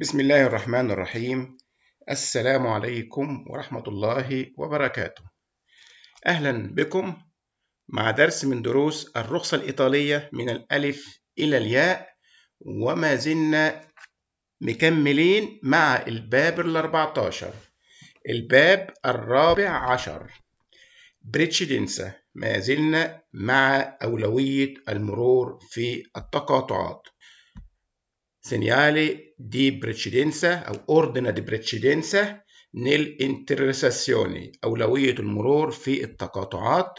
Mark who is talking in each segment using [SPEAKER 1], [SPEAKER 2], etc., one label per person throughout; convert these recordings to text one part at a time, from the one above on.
[SPEAKER 1] بسم الله الرحمن الرحيم السلام عليكم ورحمة الله وبركاته أهلا بكم مع درس من دروس الرخصة الإيطالية من الألف إلى الياء وما زلنا مكملين مع الباب الأربعة عشر الباب الرابع عشر بريتشيدنسا ما زلنا مع أولوية المرور في التقاطعات segnale di precedenza أو ordine di precedenza nell'intersezione أولوية المرور في التقاطعات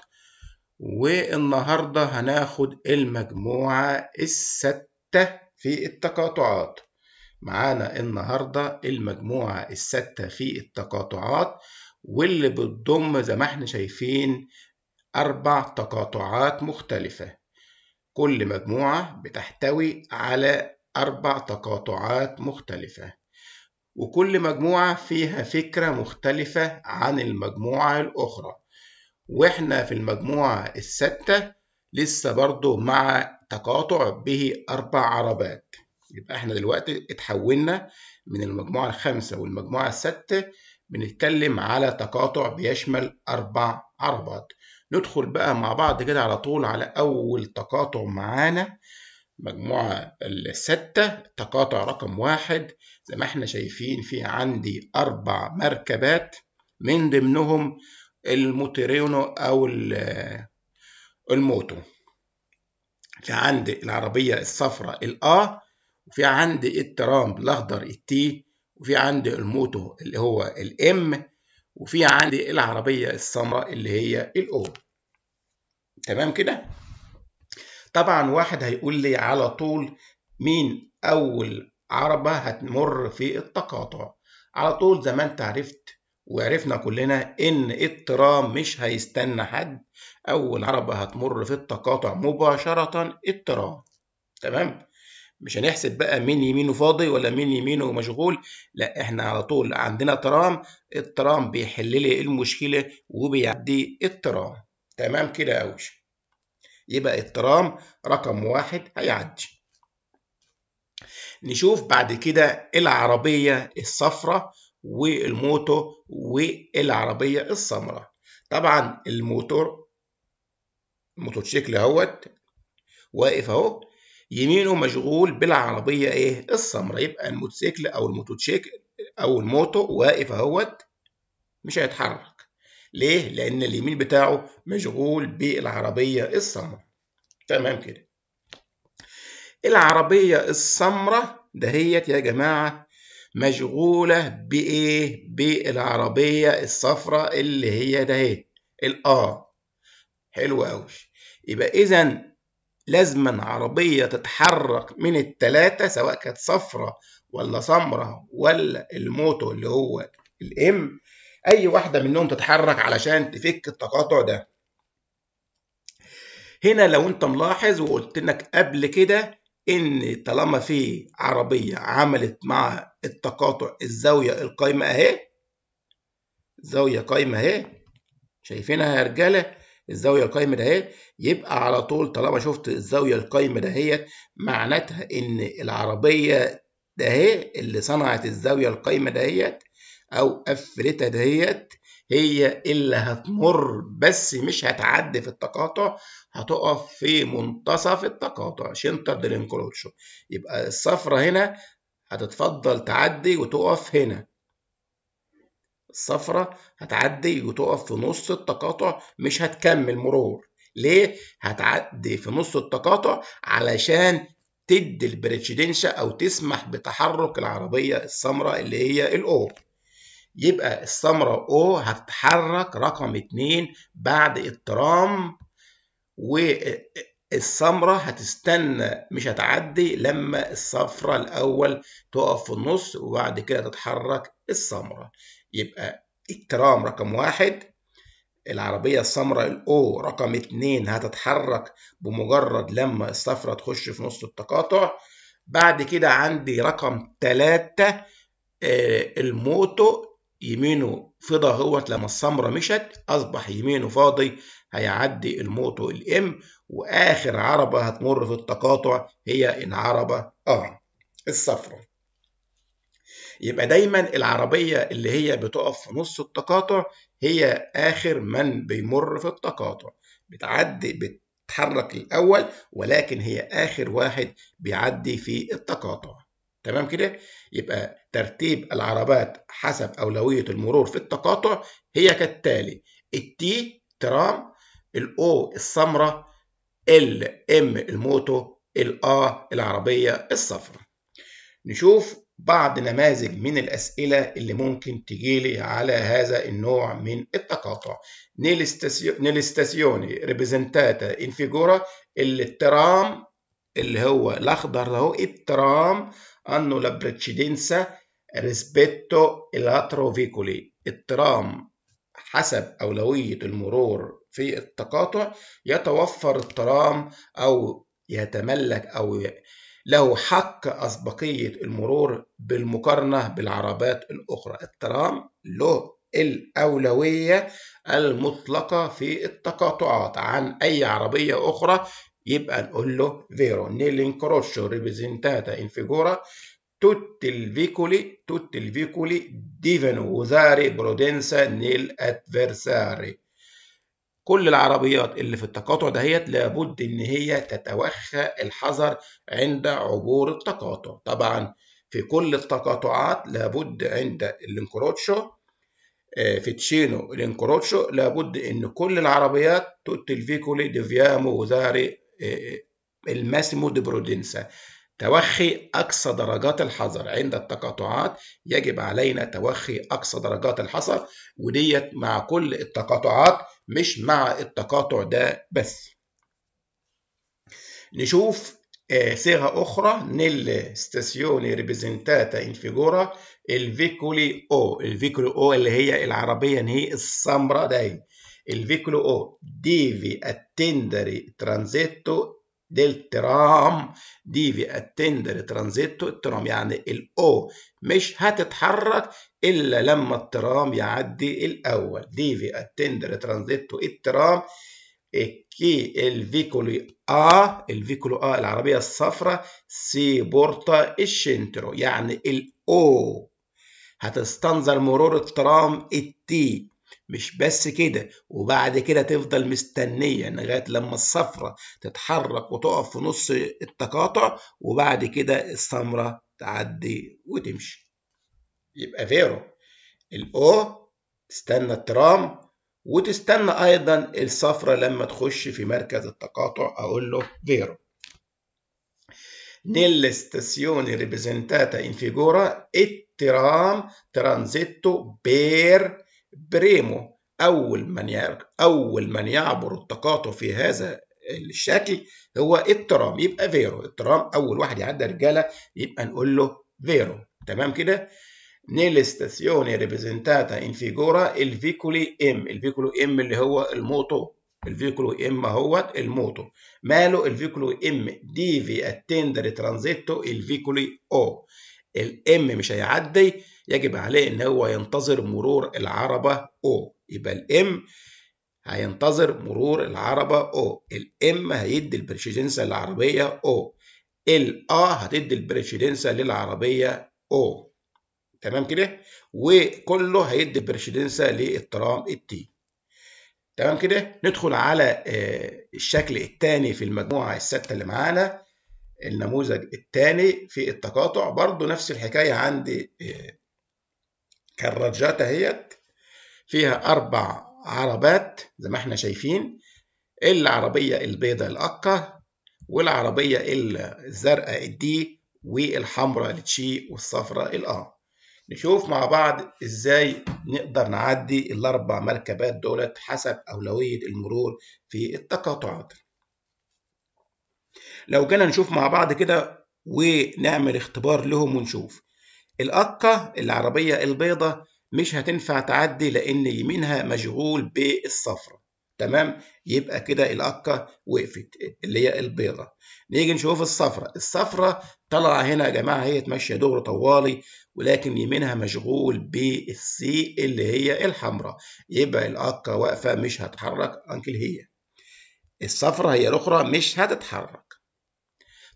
[SPEAKER 1] والنهاردة هناخد المجموعة الستة في التقاطعات معانا النهاردة المجموعة الستة في التقاطعات واللي بتضم زي ما احنا شايفين أربع تقاطعات مختلفة كل مجموعة بتحتوي على أربع تقاطعات مختلفة وكل مجموعة فيها فكرة مختلفة عن المجموعة الأخرى وإحنا في المجموعة الستة لسه برضو مع تقاطع به أربع عربات يبقى إحنا دلوقتي اتحولنا من المجموعة الخامسة والمجموعة الستة بنتكلم على تقاطع بيشمل أربع عربات ندخل بقى مع بعض كده على طول على أول تقاطع معانا مجموعة الستة تقاطع رقم واحد زي ما احنا شايفين في عندي أربع مركبات من ضمنهم الموتورينو أو الموتو في عندي العربية الصفراء الآ وفي عندي الترامب الأخضر التي وفي عندي الموتو اللي هو الام وفي عندي العربية السمراء اللي هي الاو تمام كده طبعا واحد هيقول لي على طول مين أول عربة هتمر في التقاطع على طول زي ما انت عرفت وعرفنا كلنا إن الترام مش هيستنى حد أول عربة هتمر في التقاطع مباشرة الترام تمام مش هنحسب بقى مين يمينه فاضي ولا مين يمينه مشغول لا احنا على طول عندنا ترام الترام بيحللي المشكله وبيعدي الترام تمام كده اوش يبقى الترام رقم واحد هيعدي نشوف بعد كده العربية الصفراء والموتو والعربية السمراء طبعا الموتور الموتوسيكل اهوت واقف اهو يمينه مشغول بالعربية ايه السمراء يبقى الموتوسيكل او الموتوسيكل او الموتو واقف اهوت مش هيتحرك ليه؟ لأن اليمين بتاعه مشغول بالعربية السمراء تمام كده العربية السمراء دهيت يا جماعة مشغولة بإيه؟ بالعربية الصفراء اللي هي دهيت الآر حلو أوي يبقى إذا لازما عربية تتحرك من التلاتة سواء كانت صفرة ولا سمرة ولا الموتو اللي هو الام اي واحده منهم تتحرك علشان تفك التقاطع ده هنا لو انت ملاحظ وقلت انك قبل كده ان طالما في عربيه عملت مع التقاطع الزاويه القايمه اهي زاويه قايمه اهي شايفينها يا رجاله الزاويه القايمه دهيت يبقى على طول طالما شفت الزاويه القايمه دهيت معناتها ان العربيه ده اللي صنعت الزاويه القايمه دهيت أو افريتا ديت هي اللي هتمر بس مش هتعدي في التقاطع هتقف في منتصف التقاطع شنتر درينكولوتشو يبقى الصفرة هنا هتتفضل تعدي وتقف هنا الصفرة هتعدي وتقف في نص التقاطع مش هتكمل مرور ليه؟ هتعدي في نص التقاطع علشان تدي البريتشدينشا أو تسمح بتحرك العربية السمراء اللي هي الاوب يبقى السمرة O هتتحرك رقم 2 بعد الترام والسمرة هتستنى مش هتعدي لما الصفرة الأول تقف في النص وبعد كده تتحرك السمرة يبقى الترام رقم واحد العربية السمراء الأو رقم اتنين هتتحرك بمجرد لما الصفرة تخش في نص التقاطع بعد كده عندي رقم تلاتة آه، الموتو يمينه فضى هوت لما السمرة مشت أصبح يمينه فاضي هيعدي الموتو الإم وآخر عربة هتمر في التقاطع هي العربة آه الصفرة يبقى دايما العربية اللي هي بتقف في نص التقاطع هي آخر من بيمر في التقاطع بتعدي بتتحرك الأول ولكن هي آخر واحد بيعدي في التقاطع تمام كده يبقى ترتيب العربات حسب أولوية المرور في التقاطع هي كالتالي التي ترام الأو السمرة ال ام الموتو الآ العربية الصفراء نشوف بعض نماذج من الأسئلة اللي ممكن تجيلي على هذا النوع من التقاطع نيلستاسيوني ريبريزنتاتا انفيجورا الترام اللي هو الأخضر أهو الترام hanno la precedenza rispetto Il الترام حسب أولوية المرور في التقاطع يتوفر الترام أو يتملك أو له حق أسبقية المرور بالمقارنة بالعربات الأخرى الترام له الأولوية المطلقة في التقاطعات عن أي عربية أخرى يبقى نقول له فيرو كروشو ريبريزنتاتا ان فيجورا توت الفيكولي توت الفيكولي ديفنو وزاري برودنسا نيل nell'avversari. كل العربيات اللي في التقاطع دهيت لابد ان هي تتوخى الحذر عند عبور التقاطع طبعا في كل التقاطعات لابد عند الانكروتشو آه، في تشينو الانكروتشو لابد ان كل العربيات توت الفيكولي ديفيامو وزاري الماسيمو دي برودنسا توخي أقصى درجات الحذر عند التقاطعات يجب علينا توخي أقصى درجات الحذر وديت مع كل التقاطعات مش مع التقاطع ده بس نشوف آه، صيغة أخرى نيل ستاسيوني ريبريزنتاتا انفيجورا الفيكولي أو الفيكولي أو اللي هي العربية هي السمراء دايما il veicolo O deve attendere transetto del ترام ديفي اتندر ترانزيتو tram يعني O مش هتتحرك الا لما الترام يعدي الاول ديفي اتندر ترانزيتو الترام كي الفيكولو ا الفيكولو ا العربيه الصفراء سي بورتا الشنترو يعني O هتستنظر مرور الترام التي مش بس كده وبعد كده تفضل مستنية لغاية لما الصفرة تتحرك وتقف في نص التقاطع وبعد كده السمرة تعدي وتمشي يبقى فيرو الأو تستنى الترام وتستنى أيضا الصفرة لما تخش في مركز التقاطع أقول له فيرو نيل rappresentata in انفيجورا الترام ترانزيتو بير بريمو أول من أول من يعبر التقاطع في هذا الشكل هو الترام يبقى فيرو الترام أول واحد يعدي رجالة يبقى نقول له فيرو تمام كده نيلستاسيوني ريبريزنتاتا انفيجورا الفيكولي ام الفيكولو ام اللي هو الموتو الفيكولو ام هو الموتو ماله الفيكولو ام دي في اتندر ترانزيتو الفيكولي او الام مش هيعدي يجب عليه ان هو ينتظر مرور العربه او يبقى الام هينتظر مرور العربه او الام هيدي البرشيدنسا للعربيه او ال ا هتدي البرشيدنسا للعربيه او تمام كده وكله هيدي البرشيدنسا للترام التي تمام كده ندخل على آه، الشكل الثاني في المجموعه السته اللي معانا النموذج الثاني في التقاطع برضه نفس الحكايه عند آه، كراجات اهيت فيها أربع عربات زي ما احنا شايفين العربية البيضاء الاقا والعربية الزرقاء الدي والحمراء التشي والصفراء الأ نشوف مع بعض ازاي نقدر نعدي الأربع مركبات دولت حسب أولوية المرور في التقاطعات لو جينا نشوف مع بعض كده ونعمل اختبار لهم ونشوف الأقة العربية البيضة مش هتنفع تعدي لأن يمينها مشغول بالصفرة تمام يبقى كده الأقة وقفت اللي هي البيضة نيجي نشوف الصفرة الصفرة طالعة هنا يا جماعة هي تمشي دور طوالي ولكن يمينها مشغول بالسي اللي هي الحمراء يبقى الأقة واقفة مش هتحرك أنكل هي الصفرة هي الأخرى مش هتتحرك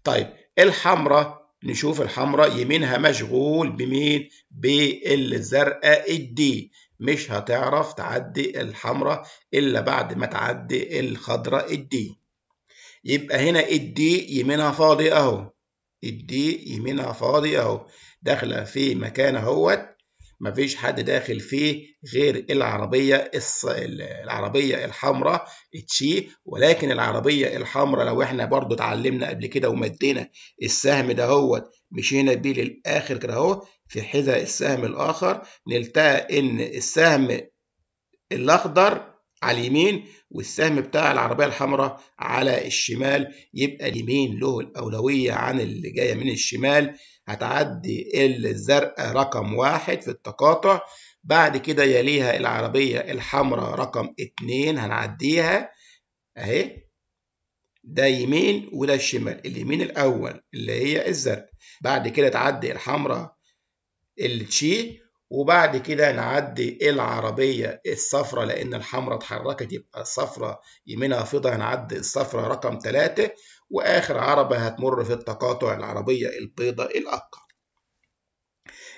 [SPEAKER 1] طيب الحمراء نشوف الحمراء يمينها مشغول بمين بالزرقاء الدي مش هتعرف تعدي الحمراء إلا بعد ما تعدي الخضراء الدي يبقى هنا الدي يمينها فاضي أهو الدي يمينها فاضي أهو داخلة في مكان أهوت مفيش حد داخل فيه غير العربية العربية الحمراء تشي ولكن العربية الحمراء لو احنا برضو اتعلمنا قبل كده ومدينا السهم ده هو مشينا بيه للآخر كده اهو في حذاء السهم الآخر نلتقى إن السهم الأخضر على اليمين والسهم بتاع العربية الحمراء على الشمال يبقى اليمين له الأولوية عن اللي جاية من الشمال هتعدي الزرقاء رقم واحد في التقاطع بعد كده يليها العربية الحمراء رقم اتنين هنعديها أهي ده يمين وده الشمال اليمين الأول اللي هي الزرق بعد كده تعدي الحمراء التشي وبعد كده نعدي العربية الصفرة لأن الحمرة اتحركت يبقى الصفرة يمينها فضة هنعدي الصفرة رقم ثلاثة وآخر عربة هتمر في التقاطع العربية البيضة الأقى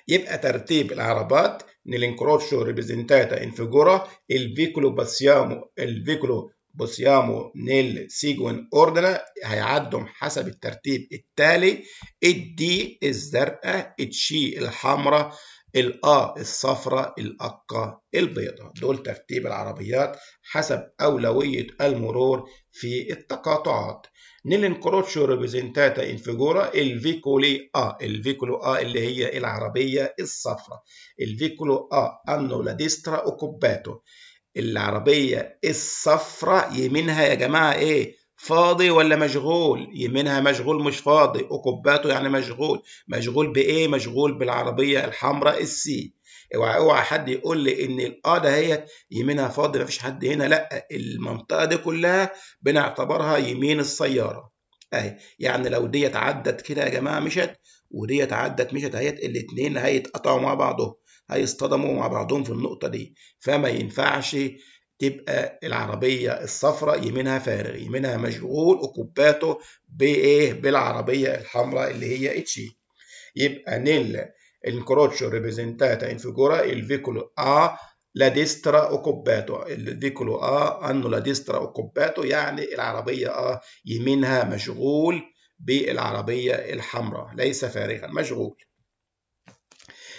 [SPEAKER 1] يبقى ترتيب العربات نيلينكروتشو ريبريزنتاتا انفجورا الفيكولو باسيامو الفيكولو بوسيامو نيل سيجوين اوردنا هيعدهم حسب الترتيب التالي الدي الزرقاء الشي الحمراء الأ الصفراء الأقة البيضاء دول ترتيب العربيات حسب أولوية المرور في التقاطعات نيلينكروتشو ريبريزنتاتا انفجورا الفيكولي أ الفيكولو أ اللي هي العربية الصفراء الفيكولو أ أنو لاديسترا أوكوباتو العربية الصفراء يمينها يا جماعة إيه فاضي ولا مشغول يمينها مشغول مش فاضي اوكوباتو يعني مشغول مشغول بايه مشغول بالعربيه الحمراء السي اوعى اوعى حد يقول لي ان الاه هي يمينها فاضي مفيش حد هنا لا المنطقه دي كلها بنعتبرها يمين السياره اهي يعني لو ديت عدت كده يا جماعه مشت وديت عدت مشت اهيت الاتنين هيتقطعوا مع بعضهم هيصطدموا مع بعضهم في النقطه دي فما ينفعش تبقى العربية الصفراء يمينها فارغ يمينها مشغول اوكوباته بايه بالعربية الحمراء اللي هي اتشي يبقى نيل انكروتشو ريبريزنتاتا انفجورا الفيكولو ا لاديسترا ديسترا اوكوباتو الفيكولو ا انو لاديسترا ديسترا اوكوباتو يعني العربية آ يمينها مشغول بالعربية الحمراء ليس فارغا مشغول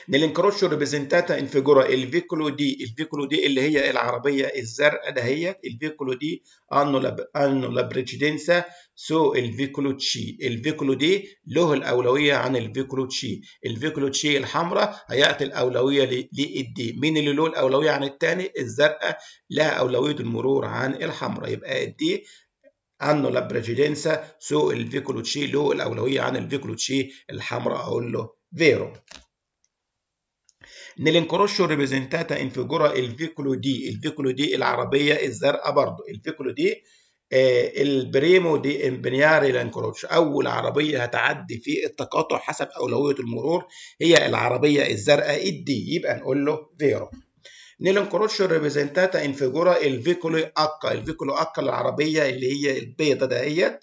[SPEAKER 1] نلينكروتشو ريبريزنتاتا انفيجورا الفيكولو دي الفيكولو دي اللي هي العربيه الزرقاء دهيت الفيكولو دي انو لاب انو لابريتشيدنسا سو الفيكولو تشي الفيكولو دي له الاولويه عن الفيكولو تشي الفيكولو تشي الحمراء هيعطي الاولويه للدي مين اللي له الاولويه عن الثاني الزرقاء لها اولويه المرور عن الحمراء يبقى الدي عنه لابريجيدنسا الفيكولو تشي له الاولويه عن الفيكولو تشي الحمراء اقول له فيرو نلينكروشو ريبريزنتاتا انفجورا الفيكولو دي الفيكولو دي العربيه الزرقاء برضو الفيكولو دي آه، البريمو دي امبنياري لانكروتش اول عربيه هتعدي في التقاطع حسب اولويه المرور هي العربيه الزرقاء الدي يبقى نقول له فيرو نيلانكروتش ريبريزنتاتا انفيجورا الفيكولو اكا الفيكولو اكا العربيه اللي هي البيضه دهيت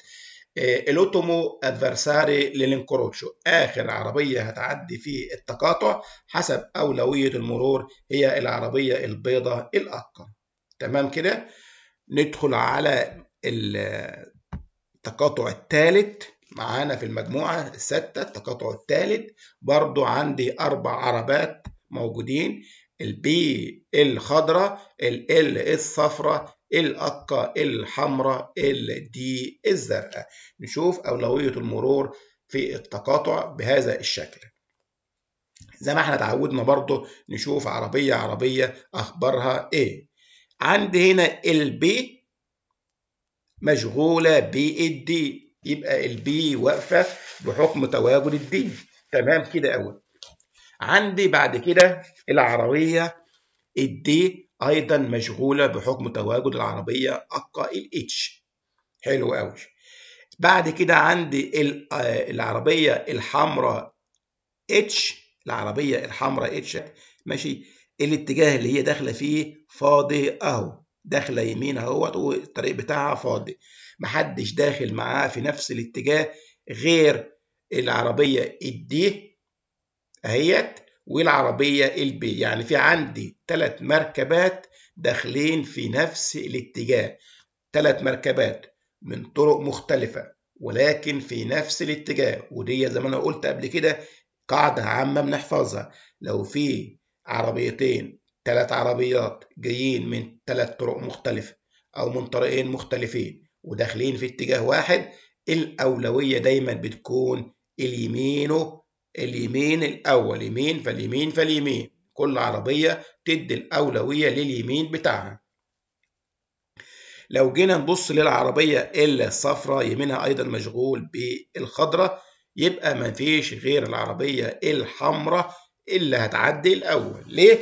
[SPEAKER 1] آه، الاوتومو ادفرساري للانكروتشو اخر عربيه هتعدي في التقاطع حسب اولويه المرور هي العربيه البيضاء الاقل تمام كده ندخل على التقاطع الثالث معانا في المجموعه السته التقاطع الثالث برضو عندي اربع عربات موجودين البي الخضراء ال الصفراء الأقة الحمراء الدي الزرقاء نشوف أولوية المرور في التقاطع بهذا الشكل زي ما احنا اتعودنا برضو نشوف عربية عربية أخبارها إيه عندي هنا البي مشغولة بالدي يبقى البي واقفة بحكم تواجد الدي تمام كده أول عندي بعد كده العربية الدي أيضا مشغولة بحكم تواجد العربية أقا الاتش حلو أوي بعد كده عندي آه، العربية الحمراء اتش العربية الحمراء اتش ماشي الاتجاه اللي هي داخلة فيه فاضي أهو داخله يمين اهوت والطريق بتاعها فاضي محدش داخل معاه في نفس الاتجاه غير العربيه الدي اهيت والعربية البي يعني في عندي ثلاث مركبات داخلين في نفس الاتجاه ثلاث مركبات من طرق مختلفة ولكن في نفس الاتجاه ودي زي ما أنا قلت قبل كده قاعدة عامة بنحفظها لو في عربيتين ثلاث عربيات جايين من ثلاث طرق مختلفة أو من طريقين مختلفين وداخلين في اتجاه واحد الأولوية دايما بتكون اليمين اليمين الأول يمين فاليمين فاليمين كل عربية تدي الأولوية لليمين بتاعها لو جينا نبص للعربية إلا الصفرة يمينها أيضا مشغول بالخضرة يبقى مفيش غير العربية الحمراء اللي هتعدي الأول ليه؟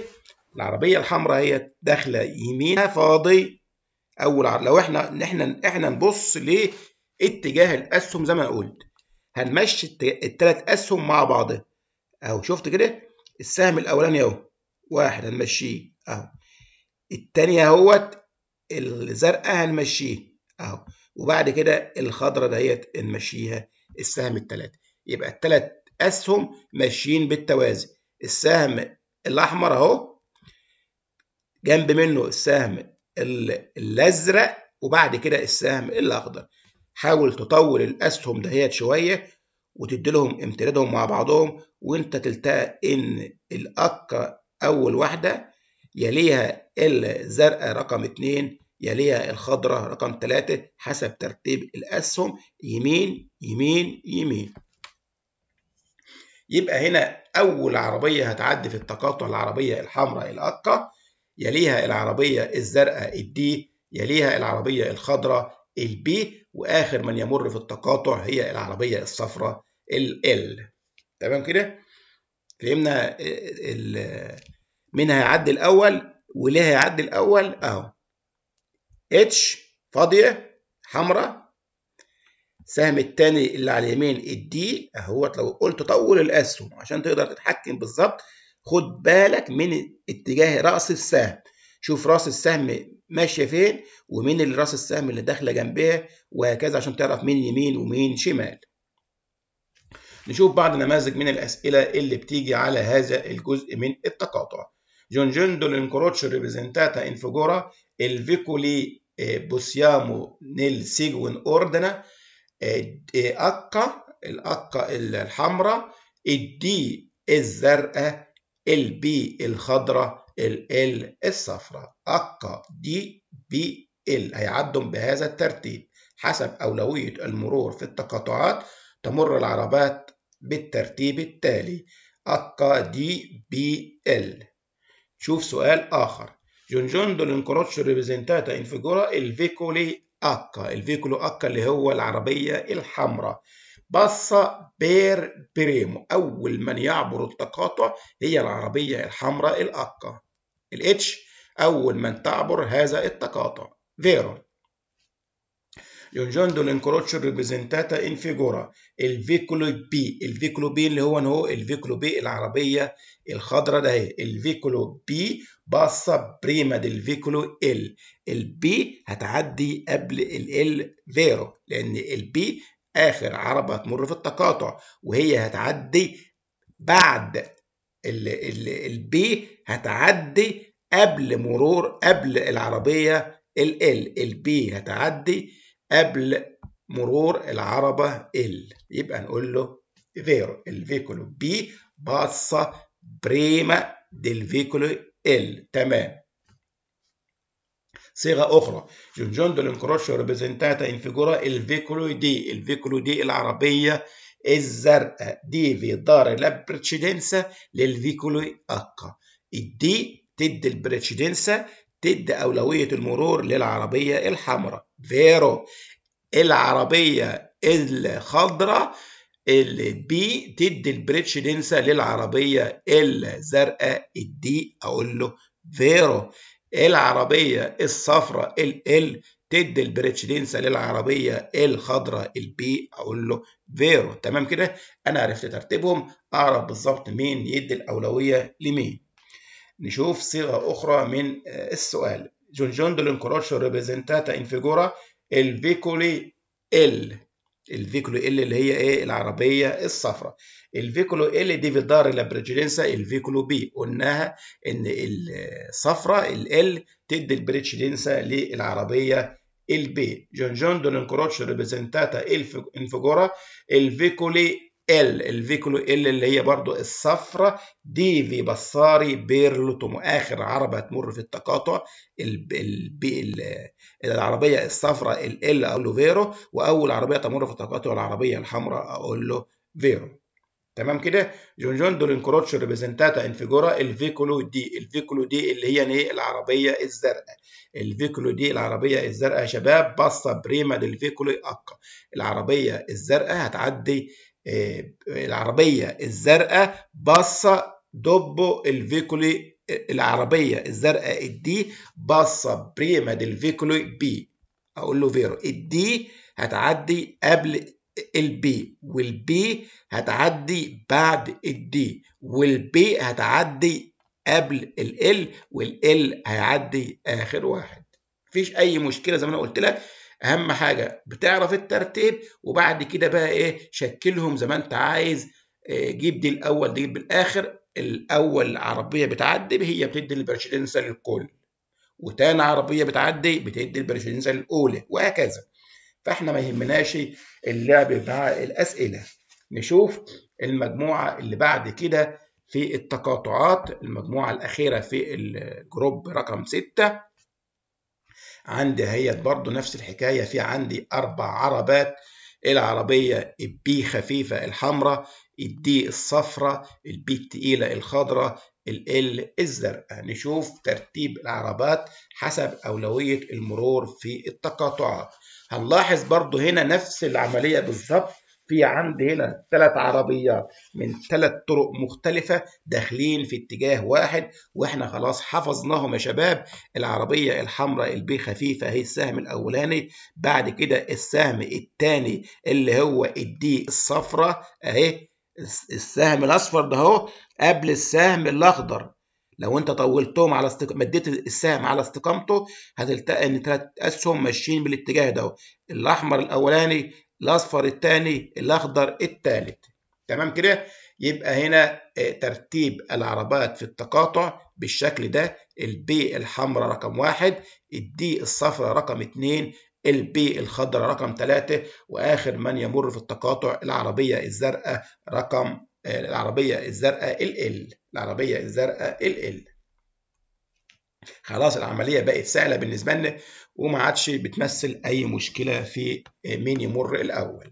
[SPEAKER 1] العربية الحمراء هي داخلة يمينها فاضي أول عربية. لو إحنا إحنا إحنا نبص لاتجاه الأسهم زي ما أنا قلت هنمشي التلات اسهم مع بعضها اهو شفت كده السهم الاولاني اهو واحد هنمشيه اهو التاني اهوت الزرقاء هنمشيه اهو وبعد كده الخضرة دهيت نمشيها السهم التلاتة يبقى التلات اسهم ماشيين بالتوازي السهم الاحمر اهو جنب منه السهم الازرق وبعد كده السهم الاخضر حاول تطول الأسهم دهيت شوية وتدي لهم امتدادهم مع بعضهم وانت تلتقى ان الأكة أول واحدة يليها الزرقاء رقم اتنين يليها الخضراء رقم تلاتة حسب ترتيب الأسهم يمين يمين يمين يبقى هنا أول عربية هتعدي في التقاطع العربية الحمراء الأقة يليها العربية الزرقاء الدي يليها العربية الخضراء البي واخر من يمر في التقاطع هي العربيه الصفراء ال تمام كده فهمنا آه، منها هيعدي الاول وليها هيعدي الاول اهو اتش فاضيه حمراء السهم الثاني اللي على اليمين الدي اهوت لو قلت طول الاسهم عشان تقدر تتحكم بالظبط خد بالك من اتجاه راس السهم شوف راس السهم ماشيه فين ومين اللي راس السهم اللي داخله جنبها وهكذا عشان تعرف مين يمين ومين شمال نشوف بعض نماذج من الاسئله اللي بتيجي على هذا الجزء من التقاطع دول انكروتش ريبريزنتاتا انفجورا الفيكولي آه، بوسيامو نيل سيجون اوردنا آه، آه، اقا الاقا الحمراء الدي الزرقاء البي الخضراء ال ال الصفراء أقا دي بي ال هيعدهم بهذا الترتيب حسب أولوية المرور في التقاطعات تمر العربات بالترتيب التالي أقا دي بي ال شوف سؤال آخر جونجون دولنكروتش ريبريزنتاتا انفيجورا الفيكولي أكا الفيكولو أكا اللي هو العربية الحمراء بص بير بريمو أول من يعبر التقاطع هي العربية الحمراء الأكا الاتش أول من تعبر هذا التقاطع فيرا يونجوندو لانكروتشو ريبريزنتاتا انفيجورا الفيكولو بي الفيكولو بي اللي هو هو الفيكولو بي العربية الخضراء ده هي الفيكولو بي باصة بريما ديل فيكولو ال البي هتعدي قبل ال ال فيرو لأن البي آخر عربة هتمر في التقاطع وهي هتعدي بعد ال ال البي هتعدي قبل مرور قبل العربية ال ال البي هتعدي قبل مرور العربة ال يبقى نقول له فيرو الفيكولو بي باصة بريما ديل ال تمام صيغة أخرى جونجون دو لانكروشو ريبريزنتاتا الفيكولو دي الفيكولو دي العربية الزرقاء دي في دار لابرتشيدنسا للفيكولو أكا الدي تدي البريتشيدنسا تدي أولوية المرور للعربية الحمراء فيرو العربية الخضراء البي تدي البريتشيدنسا للعربية الزرقاء الدي أقول له فيرو العربية الصفراء ال تدي البريتشيدنسا للعربية الخضراء البي أقول له فيرو تمام كده أنا عرفت ترتيبهم أعرف بالظبط مين يدي الأولوية لمين نشوف صيغة أخرى من آه، السؤال جونجون دول لانكوراتشو ريبريزنتاتا انفيجورا الفيكولي ال الفيكولو ال اللي هي ايه العربيه الصفراء الفيكولو ال دي في فيدار لابريتشيلينسا الفيكولو بي قلناها ان الصفراء ال تدي البريتشيلينسا للعربيه البي جون جون انكروتش ريبريزنتاتا انفجورا الفيكولي ال الفيكولو ال اللي هي برضو الصفرة دي في بصاري بيرلوتومو آخر عربة تمر في التقاطع ال ال العربية الصفرة ال ال أقول له فيرو وأول عربية تمر في التقاطع العربية الحمراء أقول له فيرو تمام كده جون جون انكروتش ريبريزنتاتا انفيجورا الفيكولو دي الفيكولو دي اللي هي ايه العربيه الزرقاء الفيكولو دي العربيه الزرقاء يا شباب باصه بريما للفيكولو فيكولو اكا العربيه الزرقاء هتعدي آه، العربية الزرقاء باصة دوبو الفيكولي آه، العربية الزرقاء الدي باصة بريما ديل فيكولي بي أقول له فيرو الدي هتعدي قبل البي والبي هتعدي بعد الدي والبي هتعدي قبل الال والال هيعدي آخر واحد مفيش أي مشكلة زي ما أنا قلت لك اهم حاجه بتعرف الترتيب وبعد كده بقى ايه شكلهم زي ما انت عايز آه، جيب دي الاول دي بالاخر الاول عربيه بتعدي هي بتدي البرشلينسا للكل وتاني عربيه بتعدي بتدي البرشلينسا للاولى وهكذا فاحنا ما يهمناش اللعب بتاع الاسئله نشوف المجموعه اللي بعد كده في التقاطعات المجموعه الاخيره في الجروب رقم 6 عندي هي برضو نفس الحكاية في عندي أربع عربات العربية البي خفيفة الحمراء الدي الصفراء البي التقيلة الخضراء ال الزرقاء نشوف ترتيب العربات حسب أولوية المرور في التقاطعات هنلاحظ برضو هنا نفس العملية بالظبط في عندي هنا ثلاث عربيات من ثلاث طرق مختلفة داخلين في اتجاه واحد واحنا خلاص حفظناهم يا شباب العربية الحمراء البي خفيفة هي السهم الأولاني بعد كده السهم الثاني اللي هو الدي الصفراء أهي السهم الأصفر ده أهو قبل السهم الأخضر لو انت طولتهم على استق... مديت السهم على استقامته هتلتقى ان ثلاث اسهم ماشيين بالاتجاه ده الاحمر الاولاني الاصفر الثاني الاخضر الثالث تمام كده يبقى هنا آه، ترتيب العربات في التقاطع بالشكل ده البي الحمراء رقم واحد الدي الصفراء رقم اثنين البي الخضراء رقم ثلاثة وآخر من يمر في التقاطع العربية الزرقاء رقم آه، العربية الزرقاء ال العربية الزرقاء ال خلاص العملية بقت سهلة بالنسبة لنا وما عادش بتمثل أي مشكلة في آه، مين يمر الأول.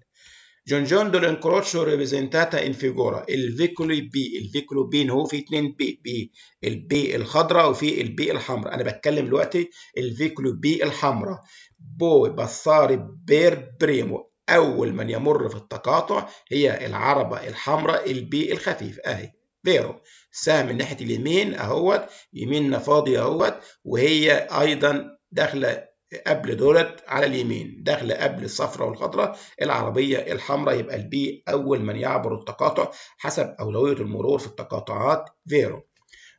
[SPEAKER 1] جونجون دول انكروتشو ريبريزنتاتا انفيجورا الفيكولي بي الفيكولو بين هو في اتنين بي بي البي الخضراء وفي البي الحمراء انا بتكلم دلوقتي الفيكولو بي الحمراء بو بصاري بير بريمو اول من يمر في التقاطع هي العربه الحمراء البي الخفيف اهي بيرو سهم من ناحيه اليمين اهوت يميننا فاضي اهوت وهي ايضا داخله قبل دولت على اليمين داخل قبل الصفرة والخضرة العربيه الحمراء يبقى البي اول من يعبر التقاطع حسب اولويه المرور في التقاطعات فيرو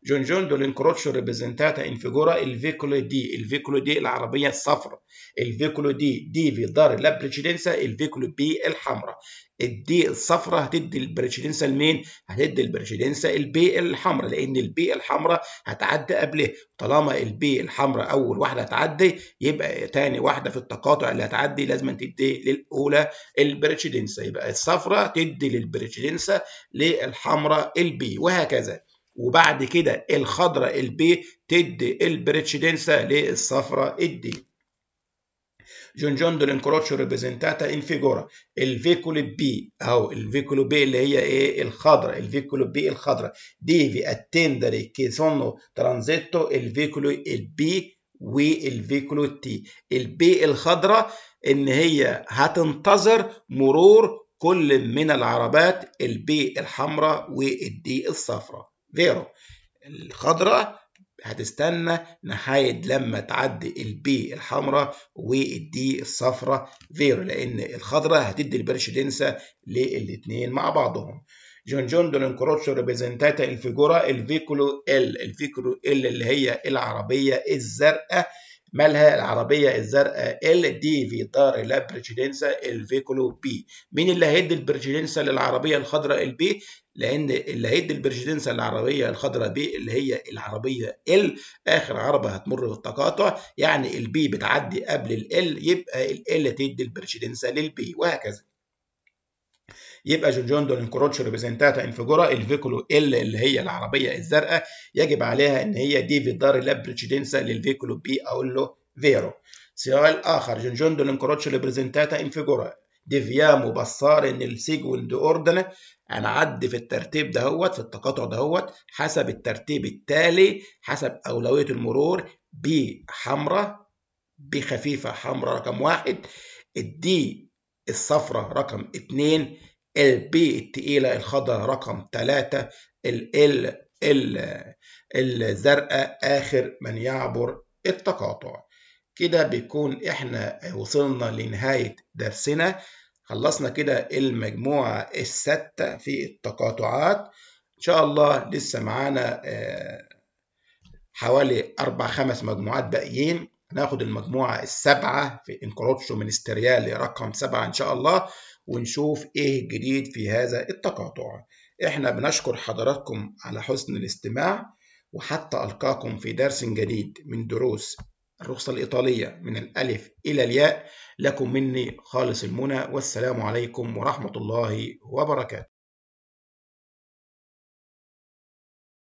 [SPEAKER 1] جون جون دول انكروتشو ريبريزنتاتا انفيجورا الفيكولو دي الفيكولو دي العربيه الصفراء الفيكولو دي دي في دار لا بريشيدنسا الفيكولو بي الحمراء الدي الصفراء هتدي البريشيدنسا لمين؟ هتدي البريشيدنسا البي الحمراء لان البي الحمراء هتعدي قبله طالما البي الحمراء اول واحده هتعدي يبقى تاني واحده في التقاطع اللي هتعدي لازم تدي للاولى البريشيدنسا يبقى الصفراء تدي للبريشيدنسا للحمراء البي وهكذا وبعد كده الخضراء البي تدي البريتشيدنسا للصفراء الدي جون جون انكروتشو ريبريزنتاتا انفيجورا الفيكول بي اهو الفيكول بي اللي هي ايه الخضراء الفيكول بي الخضراء في اتندري كي سونو ترانزيتو الفيكول البي والفيكولو تي البي الخضراء ان هي هتنتظر مرور كل من العربات البي الحمراء والدي الصفراء زيرو الخضراء هتستنى نهاية لما تعدي البي الحمراء والدي الصفراء زيرو لان الخضراء هتدي البرشلينسا للاثنين مع بعضهم جون جون دون انكروتشو ريبريزنتاتا الفيجورا الفيكولو ال الفيكولو ال اللي هي العربيه الزرقاء مالها العربية الزرقاء ال دي في طار لا بريتشيدنسا الفيكولو بي مين اللي هيدي البريتشيدنسا للعربية الخضراء البي لأن اللي هيدي البريتشيدنسا للعربية الخضراء بي اللي هي العربية ال آخر عربة هتمر بالتقاطع يعني البي بتعدي قبل ال يبقى ال تدي البريتشيدنسا للبي وهكذا يبقى جوجوندو انكروتش ريبريزنتاتا انفجورا الفيكولو ال اللي هي العربيه الزرقاء يجب عليها ان هي دي في دار لابريتشيدنسا للفيكولو بي اقول له فيرو سؤال اخر جوجوندو انكروتش ريبريزنتاتا انفجورا ديفيامو بصار ان السيجوند اوردنا عد في الترتيب دهوت في التقاطع دهوت حسب الترتيب التالي حسب اولويه المرور بي حمراء بخفيفه خفيفه حمراء رقم واحد الدي الصفرة رقم 2 البي e التقيلة الخضراء رقم 3 ال ال الزرقاء آخر من يعبر التقاطع كده بيكون احنا وصلنا لنهاية درسنا خلصنا كده المجموعة الستة في التقاطعات إن شاء الله لسه معانا آه، حوالي أربع خمس مجموعات باقيين هناخد المجموعة السبعة في انكروتشو منستريال رقم سبعة إن شاء الله ونشوف إيه الجديد في هذا التقاطع إحنا بنشكر حضراتكم على حسن الاستماع وحتى ألقاكم في درس جديد من دروس الرخصة الإيطالية من الألف إلى الياء لكم مني خالص المنى والسلام عليكم ورحمة الله وبركاته